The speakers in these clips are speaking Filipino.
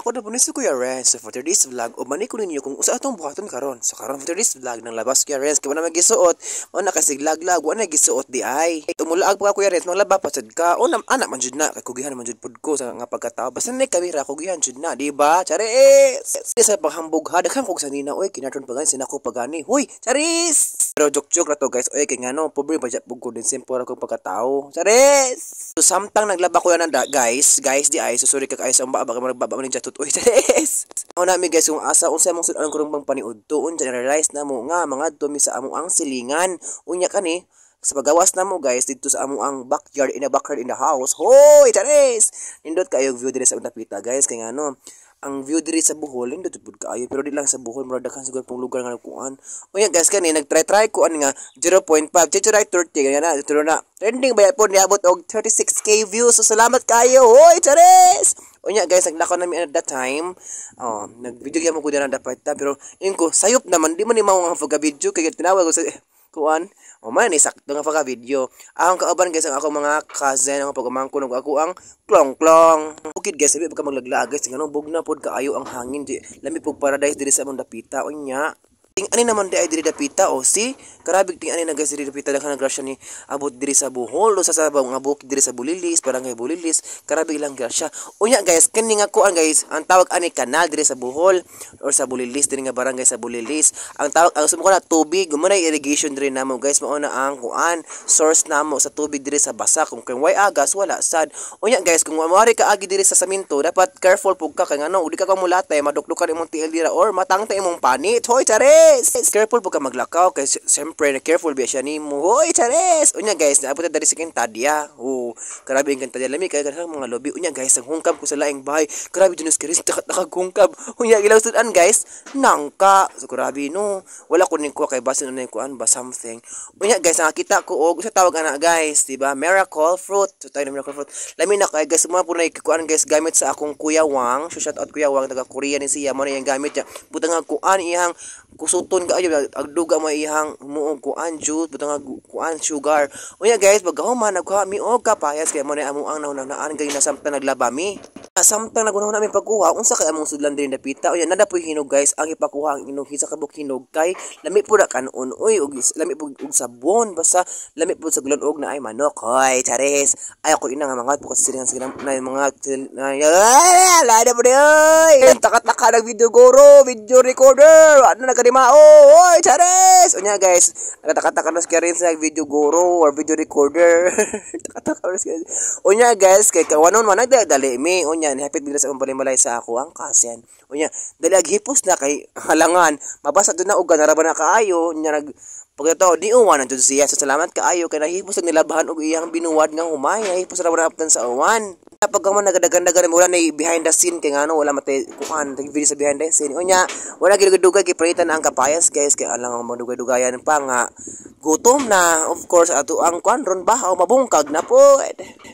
Ako na po ni si Kuya Renz. So for today's vlog, umani ko ninyo kung usa atong buhaton karon. So karon for today's vlog ng labas Kuya Renz, kaya na magisuot. O nakasiglaglag, lag wala nagisuot di ay. Tumulaag pa Kuya Renz, mga laba pasad ka. O nam anak ah, man jud na, kay kugihan man jud pud ko sa nga pagkatao. Basta na kamera kugihan jud na, di ba? Charis! Sa paghambog ha, daghang kog sanina oy, kinaton pagani sinako pagani. Hoy, charis! Pero joke-joke na to guys. Oy, kay nga no, pobre ba dyan ko din simpura kong pagkatao. Saris! So, samtang naglaba ko yan na guys, guys di ay, susuri ka guys, ang baba, baka magbaba mo ninja tutoy. Saris! Ako na mi guys, kung asa, unsa mong sunan ang rin paniud to, unsa na realize na mo nga, mga dumi sa among ang silingan. Unya ka ni, sa pagawas na mo guys dito sa amo ang backyard in a backyard in the house hoy charis nindot kayo view diri sa unapita guys kay ngano ang view diri sa Bohol nindot pud kayo pero di lang sa Bohol murag kan siguro pong lugar nga kuan o yeah, guys kani nag try try kuan nga 0.5 chicho right 30 kaya na tulo na trending ba po niabot og 36k views so salamat kayo hoy charis Unya guys, naglakaw namin at that time. Oh, nag-video gyud mo ko na dapat ta pero inko sayop naman di man ni mao mga video kay tinawag ko sa kuan o man ni sakto nga pagka video ang kauban guys ang ako mga cousin ang pagamangkon og ako ang klong klong bukid guys sabi pagka maglaglaag guys nganong bugna pod kaayo ang hangin di lami pug paradise diri sa among dapita unya ting ani naman di ay diri dapita o si karabig ting ani na guys diri dapita daghang grasya ni abot diri sa Bohol o sa Sabaw nga buhok diri sa Bulilis barangay Bulilis karabig lang grasya unya guys kani nga kuan guys ang tawag ani kanal diri sa Bohol or sa Bulilis diri nga barangay sa Bulilis ang tawag ang sumo na tubig mo na irrigation diri namo guys mao na ang kuan source namo sa tubig diri sa basa kung kay way agas wala sad unya guys kung maari ka agi diri sa saminto dapat careful pug ka kay ngano udi ka ka mulatay madukdukan imong tiil dira or matangta imong panit hoy tare guys careful po ka maglakaw kay siyempre careful biya siya ni mo hoy chares unya guys naabot dali sa kin tadya oh grabe ang tadya lami kay kanang mga lobby unya guys ang hungkam ko sa laing bahay grabe dinos kiris nakagungkab unya ilaw sudan guys nangka so grabe no wala ko ning kuha kay basin ano unay kuan ba something unya guys nakita ko og oh, sa tawag ana guys Diba? miracle fruit so tayo na miracle fruit lami na kay guys mga po na kuan guys gamit sa akong kuya Wang so shout out kuya Wang taga Korea ni siya mo na yung gamit niya butang kuan iyang kusuton kaayo agduga mo ihang muog kuan juice butang kuan sugar unya guys pag man, nagkuha mi og kapayas kay mo na amo ang naunang naan kay nasamtang naglaba mi Samtang nagunahon namin pagkuha, kung kay among sudlan diri napita, o yan, nada po hinog guys, ang ipakuha ang inog, sa kabuk hinog kay, lami po na kanon, uy, og, lami po og sabon, basta, lami po sa gulanog na ay manok, hoy, charis, ay ako ina nga mga, bukas sila sa ginam, na mga, la lada po niyo, takat-taka ng video guru, video recorder, ano na kanima, oh, oy, charis, o guys, takat-taka na siya sa video guru, or video recorder, takat-taka na siya, o guys, kay kawanon man, nagdadali, me, o yan, hapit bigla sa malay sa ako ang kasyan. O niya, dalaghipos na kay halangan, mabasa do na ugan, haraban na kaayo, nya nag, pagkatao, di uwan na siya, sa salamat kaayo, kay nahipos na nilabahan og iyang binuwad nga humay hipos haraban na sa uwan pag mo nagadagan-dagan mo ni behind the scene kay ngano wala matay kuan tag video sa behind the scene. Unya wala gid dugay kay pritan ang kapayas guys kay alang ang madugay-dugayan pa nga gutom na of course ato ang kuan ron ba o mabungkag na po.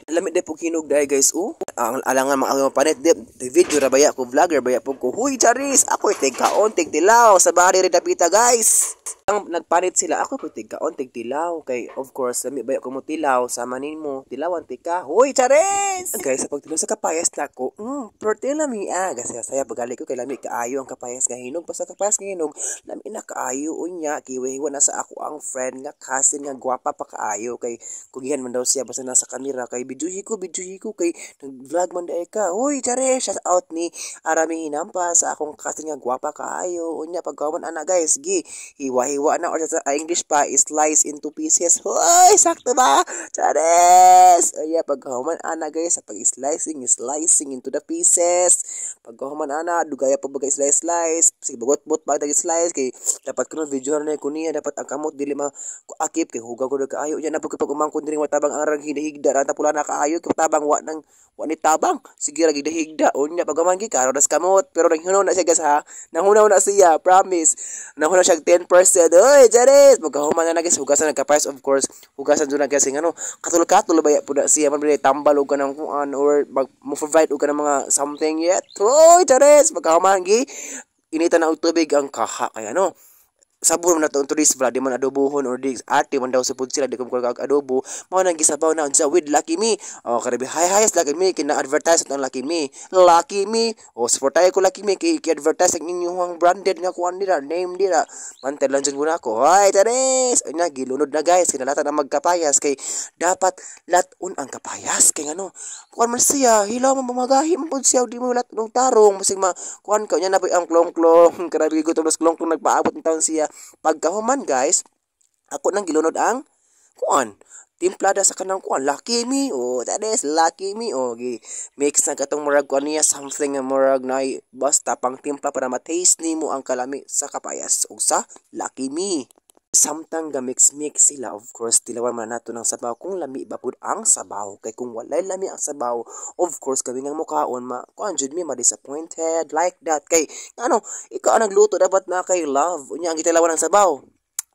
Lamit de po dai guys o. Oh. Ang alangan mga panit de video ra baya ko vlogger baya po ko huy charis ako itig kaon tig dilaw sa bari rin guys. Ang nagpanit sila, ako po tig kaontig tilaw. Kay, of course, lami bayo ko mo tilaw, samanin mo, tilawan tika. Hoy, charis! Guys, sa pagtilo sa kapayas na ako, mm, perti lami ah. Kasi saya pagali ko kay lami kaayo ang kapayas nga hinog. Basta kapayas nga hinog, lami na kaayo unya. Kiwihiwa na sa ako ang friend nga cousin nga gwapa pa kaayo. Kay, kugihan man daw siya basta nasa kamera. Kay, bidyuhi ko, bidyuhi ko. Kay, nag-vlog man dae ka. Hoy, charis! Shout out ni Arami Hinampa sa akong cousin nga gwapa kaayo. Unya, pagkawan ana guys. Gi, hiwa hiwa-hiwa na or sa English pa, slice into pieces. Hoy, sakto ba? Charis! O oh, yeah, pagkahuman ana guys, sa pag-slicing, slicing into the pieces. Pagkahuman ana, dugaya pa bagay slice slice. Sige, bagot-bot pa dagay slice kay dapat kuno video na ko niya dapat ang kamot dili ma akip kay huga ko kaayo. Yan na pag pagumangkon diri watabang ang rang higda ra pula na kaayo kay tabang wa nang wa tabang. Sige ra gid higda. O nya pagkahuman gi karo das kamot pero nanghunaw na siya guys ha. Nanghunaw na siya, promise. Nanghunaw siya 10% said, Oy, Jaris! Magkahuman na na guys, hugasan nagkapayos, of course, hugasan doon na kasi ano, katul-katul ba po na siya, mabili tambal o ka ng kuan or mag-provide o ka ng mga something yet. Oy, Jaris! Magkahuman, gi, initan na og tubig ang kaha, kaya ano, sabon na to unto this vlog di man adobohon or di ate man daw sa pud sila di ko kag adobo mao nang gisabaw na unsa with lucky me oh karabi hi hi lucky me kina advertise ang lucky me lucky me o oh, supportay ko lucky me kay advertise ang inyong branded nga kuan nila name nila mantay lang jud ko hi tanes nya gilunod na guys kinalata na magkapayas kay dapat laton ang kapayas kay ngano kuan man siya hilaw man mamagahi man pud siya di mo laton tarong masig ma kuan ka nya na ang klong klong karabi gutom klong klong nagpaabot ng taon siya Pagkahuman guys, ako nang gilunod ang kuan timplada sa kanang kuan lucky me oh, that is lucky me oh, gi mix na katong murag kuan niya something nga murag na basta pang timpla para ma-taste nimo ang kalami sa kapayas ug sa lucky me samtang ga mix mix sila, of course, tilawan man nato ng sabaw kung lami ba pud ang sabaw. Kay kung walay lami ang sabaw, of course, kami nga mukaon, ma, kuan jud mi, ma-disappointed, like that. Kay, ano, ikaw ang nagluto, dapat na kay love. Unya, ang gitilawan ng sabaw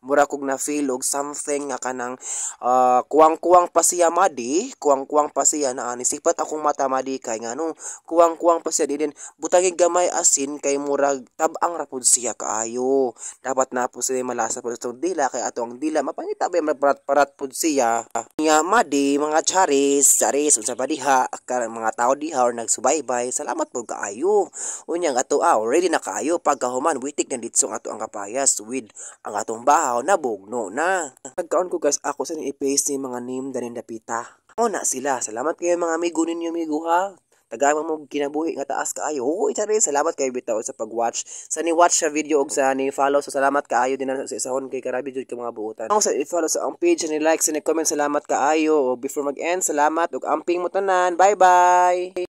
mura kog nafilog something nga kanang uh, kuwang-kuwang pasiya madi kuwang-kuwang pa na ani sipat akong mata madi kay ngano kuwang-kuwang pa siya din butangig gamay asin kay murag tabang ra pud siya kaayo dapat na po siya malasa pud itong dila kay ato ang dila mapangita ba parat parat pud siya nga madi mga charis charis unsa ba diha karang mga tao diha or nagsubaybay salamat pud kaayo unyang ato ah, already na kaayo pagkahuman witik na ditsong ato ang kapayas with ang atong bahay tao na bugno na. Nagkaon ko guys ako sa i paste ni mga name dan danin dapita. Ako na sila. Salamat kayo mga amigo ninyo amigo ha. Tagamang mo kinabuhi nga taas kaayo. Oo, ita rin. Salamat kayo bitaw sa pag-watch. Sa ni-watch sa video o sa ni-follow. So, salamat kaayo din sa isahon kay Karabi Jude ka mga buutan. Ako sa i-follow sa ang page, sa ni-like, sa ni-comment. Salamat kaayo. O before mag-end, salamat. O amping mo tanan. Bye-bye!